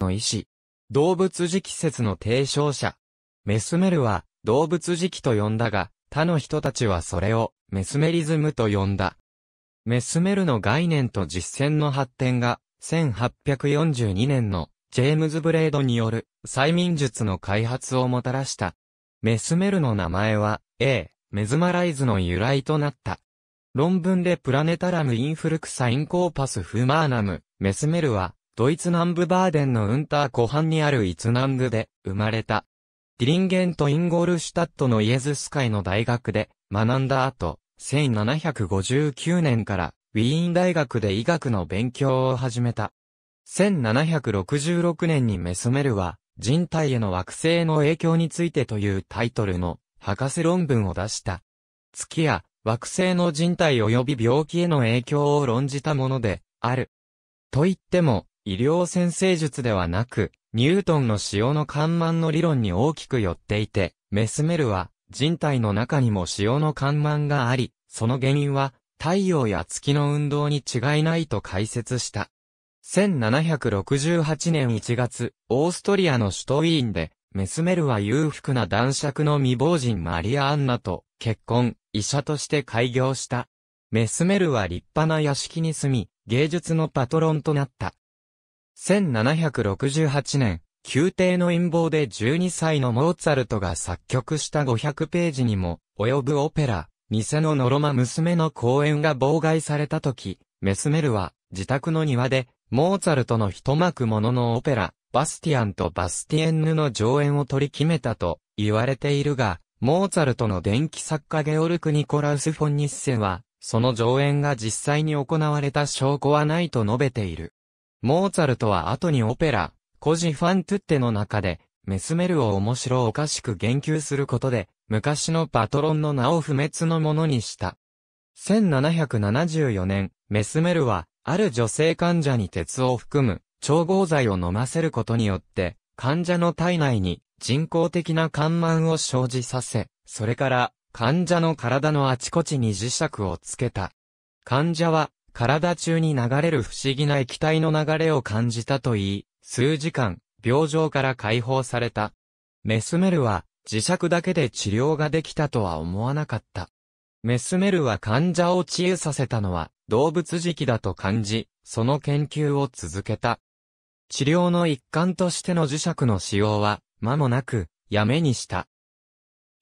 の医師。動物磁気説の提唱者。メスメルは動物磁気と呼んだが、他の人たちはそれをメスメリズムと呼んだ。メスメルの概念と実践の発展が、1842年のジェームズ・ブレードによる催眠術の開発をもたらした。メスメルの名前は、A、メズマライズの由来となった。論文でプラネタラム・インフルクサ・インコーパス・フーマーナム、メスメルは、ドイツ南部バーデンのウンター湖畔にあるイツナングで生まれた。ディリンゲンとインゴールシュタットのイエズス会の大学で学んだ後、1759年からウィーン大学で医学の勉強を始めた。1766年にメスメルは人体への惑星の影響についてというタイトルの博士論文を出した。月や惑星の人体及び病気への影響を論じたものである。と言っても、医療先生術ではなく、ニュートンの塩の緩慢の理論に大きく寄っていて、メスメルは、人体の中にも塩の緩慢があり、その原因は、太陽や月の運動に違いないと解説した。1768年1月、オーストリアの首都ウィーンで、メスメルは裕福な男爵の未亡人マリア・アンナと結婚、医者として開業した。メスメルは立派な屋敷に住み、芸術のパトロンとなった。1768年、宮廷の陰謀で12歳のモーツァルトが作曲した500ページにも、及ぶオペラ、偽のノロマ娘の公演が妨害された時、メスメルは、自宅の庭で、モーツァルトの一幕もののオペラ、バスティアンとバスティエンヌの上演を取り決めたと言われているが、モーツァルトの電気作家ゲオルク・ニコラウス・フォン・ニッセは、その上演が実際に行われた証拠はないと述べている。モーツァルトは後にオペラ、コジファントゥッテの中で、メスメルを面白おかしく言及することで、昔のパトロンの名を不滅のものにした。1774年、メスメルは、ある女性患者に鉄を含む、調合剤を飲ませることによって、患者の体内に人工的な緩慢を生じさせ、それから患者の体のあちこちに磁石をつけた。患者は体中に流れる不思議な液体の流れを感じたと言い、数時間、病状から解放された。メスメルは、磁石だけで治療ができたとは思わなかった。メスメルは患者を治癒させたのは、動物時期だと感じ、その研究を続けた。治療の一環としての磁石の使用は、間もなく、やめにした。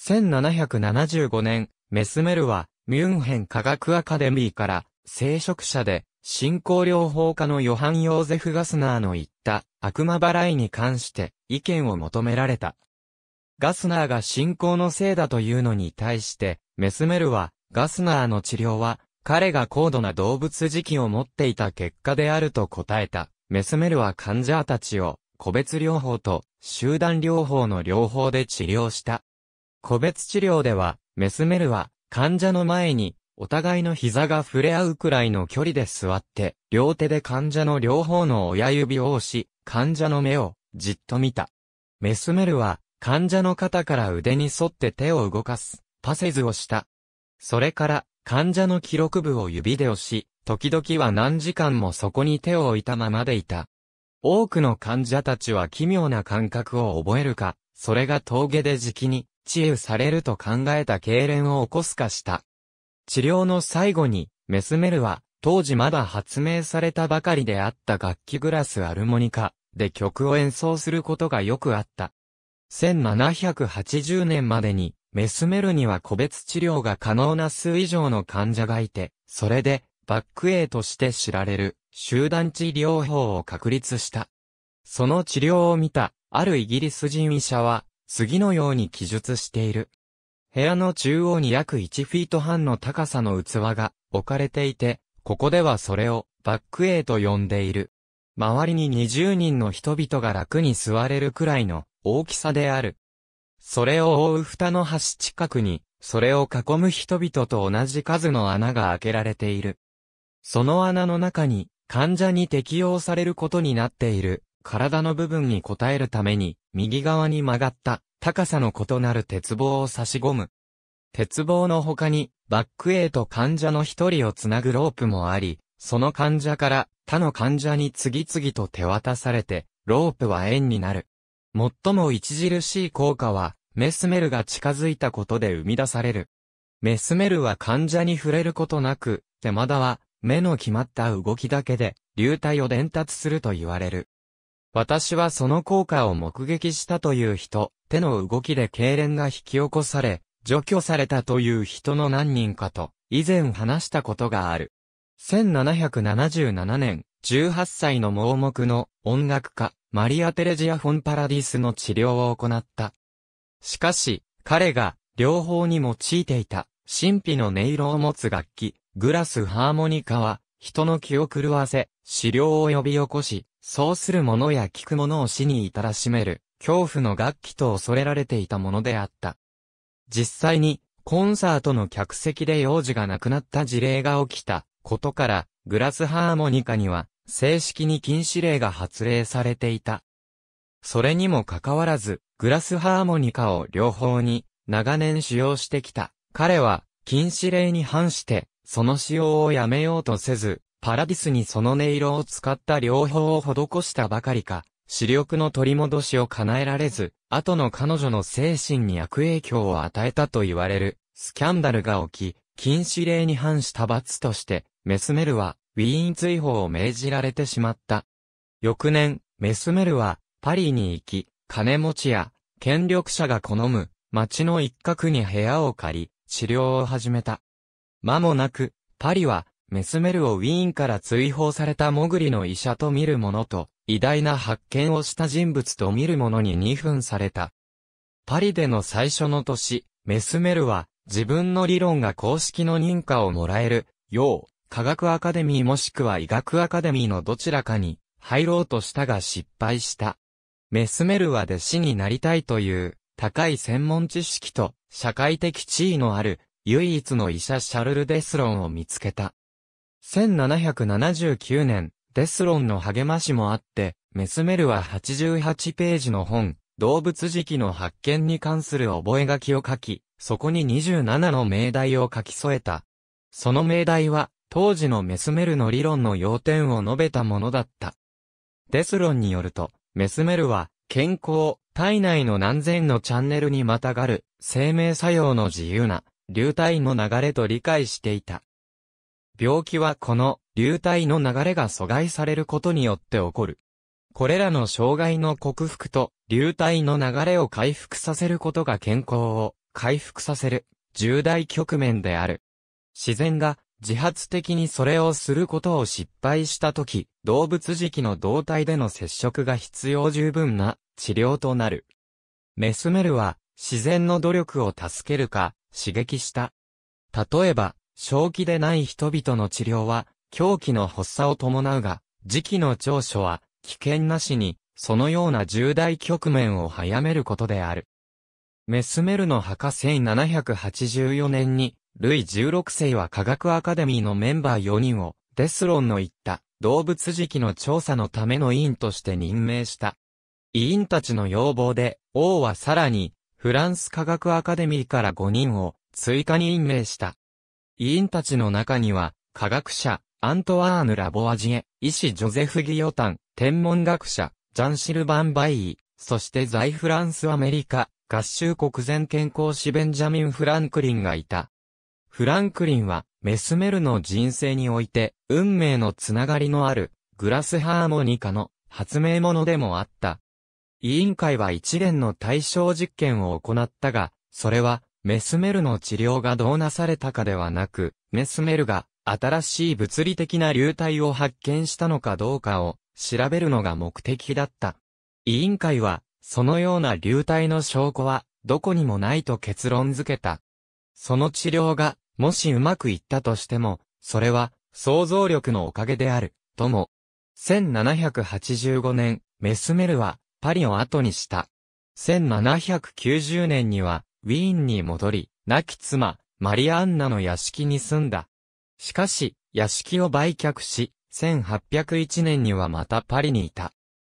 1775年、メスメルは、ミュンヘン科学アカデミーから、聖職者で、信仰療法家のヨハン・ヨーゼフ・ガスナーの言った悪魔払いに関して意見を求められた。ガスナーが信仰のせいだというのに対して、メスメルは、ガスナーの治療は、彼が高度な動物磁気を持っていた結果であると答えた。メスメルは患者たちを、個別療法と集団療法の両方で治療した。個別治療では、メスメルは、患者の前にお互いの膝が触れ合うくらいの距離で座って、両手で患者の両方の親指を押し、患者の目をじっと見た。メスメルは、患者の肩から腕に沿って手を動かす、パセズをした。それから、患者の記録部を指で押し、時々は何時間もそこに手を置いたままでいた。多くの患者たちは奇妙な感覚を覚えるか、それが峠でじきに、治癒されると考えた痙攣を起こすかした。治療の最後に、メスメルは、当時まだ発明されたばかりであった楽器グラスアルモニカで曲を演奏することがよくあった。1780年までに、メスメルには個別治療が可能な数以上の患者がいて、それで、バックエイとして知られる、集団治療法を確立した。その治療を見た、あるイギリス人医者は、次のように記述している。部屋の中央に約1フィート半の高さの器が置かれていて、ここではそれをバックエイと呼んでいる。周りに20人の人々が楽に座れるくらいの大きさである。それを覆う蓋の端近くに、それを囲む人々と同じ数の穴が開けられている。その穴の中に、患者に適用されることになっている、体の部分に応えるために、右側に曲がった、高さの異なる鉄棒を差し込む。鉄棒の他に、バック A と患者の一人をつなぐロープもあり、その患者から他の患者に次々と手渡されて、ロープは円になる。最も著しい効果は、メスメルが近づいたことで生み出される。メスメルは患者に触れることなく、手間だは、目の決まった動きだけで、流体を伝達すると言われる。私はその効果を目撃したという人、手の動きで痙攣が引き起こされ、除去されたという人の何人かと、以前話したことがある。1777年、18歳の盲目の音楽家、マリア・テレジア・フォン・パラディスの治療を行った。しかし、彼が、両方に用いていた、神秘の音色を持つ楽器、グラスハーモニカは、人の気を狂わせ、治療を呼び起こし、そうする者や聞く者を死に至らしめる、恐怖の楽器と恐れられていたものであった。実際に、コンサートの客席で幼児が亡くなった事例が起きたことから、グラスハーモニカには、正式に禁止令が発令されていた。それにもかかわらず、グラスハーモニカを両方に長年使用してきた。彼は禁止令に反して、その使用をやめようとせず、パラディスにその音色を使った両方を施したばかりか、視力の取り戻しを叶えられず、後の彼女の精神に悪影響を与えたと言われる、スキャンダルが起き、禁止令に反した罰として、メスメルは、ウィーン追放を命じられてしまった。翌年、メスメルは、パリに行き、金持ちや、権力者が好む、町の一角に部屋を借り、治療を始めた。間もなく、パリは、メスメルをウィーンから追放されたモグリの医者と見る者と、偉大な発見をした人物と見る者に2分された。パリでの最初の年、メスメルは、自分の理論が公式の認可をもらえる、よう、科学アカデミーもしくは医学アカデミーのどちらかに、入ろうとしたが失敗した。メスメルは弟子になりたいという、高い専門知識と、社会的地位のある、唯一の医者シャルル・デスロンを見つけた。1779年、デスロンの励ましもあって、メスメルは88ページの本、動物時期の発見に関する覚書を書き、そこに27の命題を書き添えた。その命題は、当時のメスメルの理論の要点を述べたものだった。デスロンによると、メスメルは、健康、体内の何千のチャンネルにまたがる、生命作用の自由な、流体の流れと理解していた。病気はこの流体の流れが阻害されることによって起こる。これらの障害の克服と流体の流れを回復させることが健康を回復させる重大局面である。自然が自発的にそれをすることを失敗したとき、動物時期の動体での接触が必要十分な治療となる。メスメルは自然の努力を助けるか刺激した。例えば、正気でない人々の治療は、狂気の発作を伴うが、時期の長所は、危険なしに、そのような重大局面を早めることである。メスメルの墓1784年に、ルイ16世は科学アカデミーのメンバー4人を、デスロンの言った動物時期の調査のための委員として任命した。委員たちの要望で、王はさらに、フランス科学アカデミーから5人を追加に任命した。委員たちの中には、科学者、アントワーヌ・ラボワジエ、医師ジョゼフ・ギヨタン、天文学者、ジャン・シルバン・バイイ、そして在フランス・アメリカ、合衆国全健康士ベンジャミン・フランクリンがいた。フランクリンは、メスメルの人生において、運命のつながりのある、グラスハーモニカの発明者でもあった。委員会は一連の対象実験を行ったが、それはメスメルの治療がどうなされたかではなく、メスメルが新しい物理的な流体を発見したのかどうかを調べるのが目的だった。委員会は、そのような流体の証拠はどこにもないと結論づけた。その治療が、もしうまくいったとしても、それは想像力のおかげである、とも。1785年、メスメルはパリを後にした。1790年にはウィーンに戻り、亡き妻、マリアンナの屋敷に住んだ。しかし、屋敷を売却し、1801年にはまたパリにいた。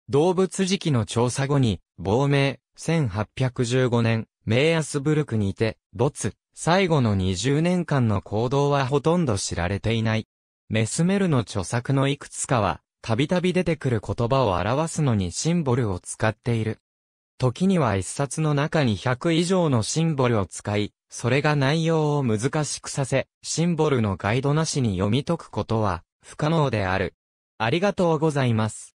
動物時期の調査後に、亡命、1815年、メイアスブルクにいて、没、最後の20年間の行動はほとんど知られていない。メスメルの著作のいくつかは、たびたび出てくる言葉を表すのにシンボルを使っている。時には一冊の中に100以上のシンボルを使い、それが内容を難しくさせ、シンボルのガイドなしに読み解くことは不可能である。ありがとうございます。